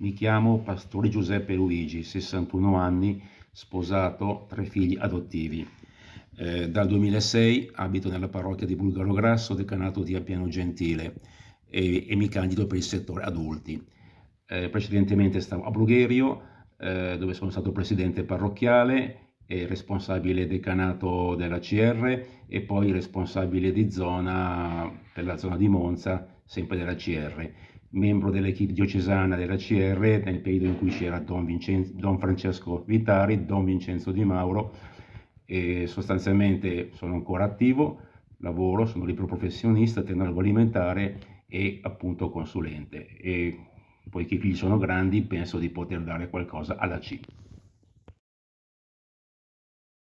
Mi chiamo Pastore Giuseppe Luigi, 61 anni, sposato, tre figli adottivi. Eh, dal 2006 abito nella parrocchia di Bulgaro Grasso, decanato di Appiano Gentile, e, e, mi candido per il settore adulti. Eh, precedentemente stavo a Brugherio, eh, dove sono stato presidente parrocchiale, responsabile decanato della CR e poi responsabile di zona della zona di Monza, sempre della CR, membro dell'equipe diocesana della CR nel periodo in cui c'era Don, Vincenzo, Don Francesco Vitari, Don Vincenzo Di Mauro, e sostanzialmente sono ancora attivo, lavoro, sono libero professionista, tecnologo alimentare e appunto consulente e poiché i figli sono grandi penso di poter dare qualcosa alla C.